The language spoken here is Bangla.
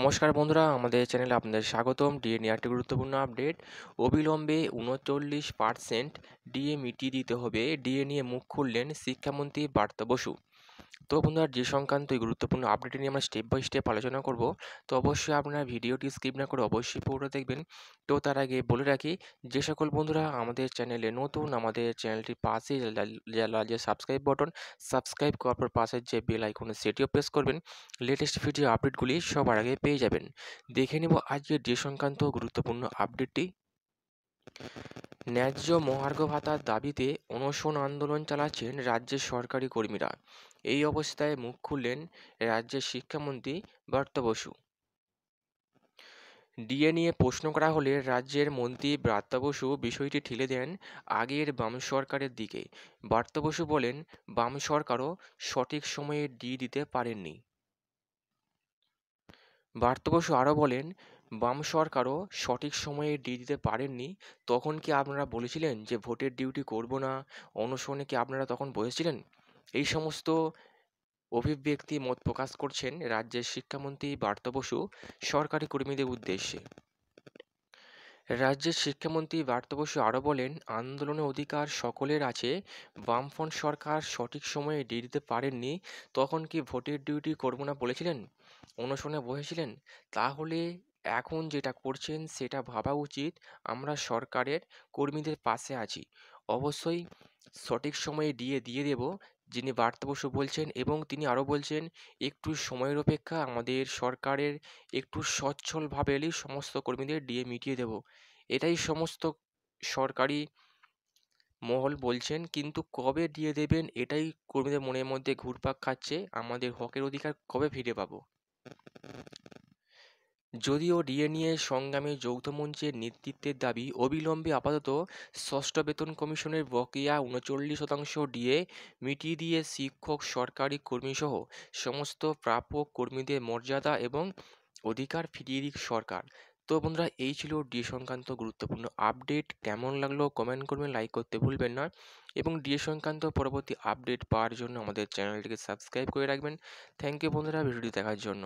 নমস্কার বন্ধুরা আমাদের চ্যানেলে আপনাদের স্বাগতম ডিএ নিয়ে একটি গুরুত্বপূর্ণ আপডেট অবিলম্বে উনচল্লিশ পার্সেন্ট ডিএ মিটিয়ে দিতে হবে ডিএ নিয়ে মুখ খুললেন শিক্ষামন্ত্রী বার্তা বসু তো বন্ধুরা যে সংক্রান্ত এই গুরুত্বপূর্ণ আপডেট নিয়ে আমরা স্টেপ বাই স্টেপ আলোচনা করব তো অবশ্যই আপনারা ভিডিওটি স্কিপ না করে অবশ্যই পুরো দেখবেন তো তার আগে বলে রাখি যে সকল বন্ধুরা আমাদের চ্যানেলে নতুন আমাদের চ্যানেলটির পাশে যে সাবস্ক্রাইব বাটন সাবস্ক্রাইব করার পর পাশে যে বেল আইকন সেটিও প্রেস করবেন লেটেস্ট ভিডিও আপডেটগুলি সবার আগে পেয়ে যাবেন দেখে নেব আজকের যে সংক্রান্ত গুরুত্বপূর্ণ আপডেটটি ন্যায্য মহার্ঘ ভাতার দাবিতে অনশন আন্দোলন চালাচ্ছেন রাজ্যের সরকারি কর্মীরা এই অবস্থায় মুখ খুললেন রাজ্যের শিক্ষামন্ত্রী ব্রত বসু ডিএ নিয়ে প্রশ্ন করা হলে রাজ্যের মন্ত্রী ব্রাত্য বসু বিষয়টি ঠেলে দেন আগের বাম সরকারের দিকে ব্রাত্য বসু বলেন বাম সরকারও সঠিক সময়ে ডি দিতে পারেননি বার্তবসু আরও বলেন বাম সরকারও সঠিক সময়ে ডিউ দিতে পারেননি তখন কি আপনারা বলেছিলেন যে ভোটের ডিউটি করব না অনশনে কি আপনারা তখন বসেছিলেন এই সমস্ত অভিব্যক্তি মত প্রকাশ করছেন রাজ্যের শিক্ষামন্ত্রী বার্ত বসু সরকারি কর্মীদের উদ্দেশ্যে রাজ্যের শিক্ষামন্ত্রী বার্ত বসু আরও বলেন আন্দোলনের অধিকার সকলের আছে বামফ্রন্ট সরকার সঠিক সময়ে ডিউ দিতে পারেননি তখন কি ভোটের ডিউটি করব না বলেছিলেন অনশনে বসেছিলেন তাহলে এখন যেটা করছেন সেটা ভাবা উচিত আমরা সরকারের কর্মীদের পাশে আছি অবশ্যই সঠিক সময়ে ডিএ দিয়ে দেব যিনি বার্তা বসু বলছেন এবং তিনি আরও বলছেন একটু সময়ের অপেক্ষা আমাদের সরকারের একটু সচ্ছলভাবে এলেই সমস্ত কর্মীদের ডিএ মিটিয়ে দেব এটাই সমস্ত সরকারি মহল বলছেন কিন্তু কবে দিয়ে দেবেন এটাই কর্মীদের মনের মধ্যে ঘুরপাক খাচ্ছে আমাদের হকের অধিকার কবে ফিরে পাবো যদিও ডিএনএ যৌথ মঞ্চের নেতৃত্বের দাবি অবিলম্বে আপাতত ষষ্ঠ বেতন কমিশনের বকেয়া উনচল্লিশ শতাংশ ডিএ মিটিয়ে দিয়ে শিক্ষক সরকারি কর্মীসহ সমস্ত প্রাপক কর্মীদের মর্যাদা এবং অধিকার ফিরিয়ে দিক সরকার তো বন্ধুরা এই ছিল ডিএ সংক্রান্ত গুরুত্বপূর্ণ আপডেট কেমন লাগলো কমেন্ট করবেন লাইক করতে ভুলবেন না এবং ডিএ সংক্রান্ত পরবর্তী আপডেট পাওয়ার জন্য আমাদের চ্যানেলটিকে সাবস্ক্রাইব করে রাখবেন থ্যাংক ইউ বন্ধুরা ভিডিওটি দেখার জন্য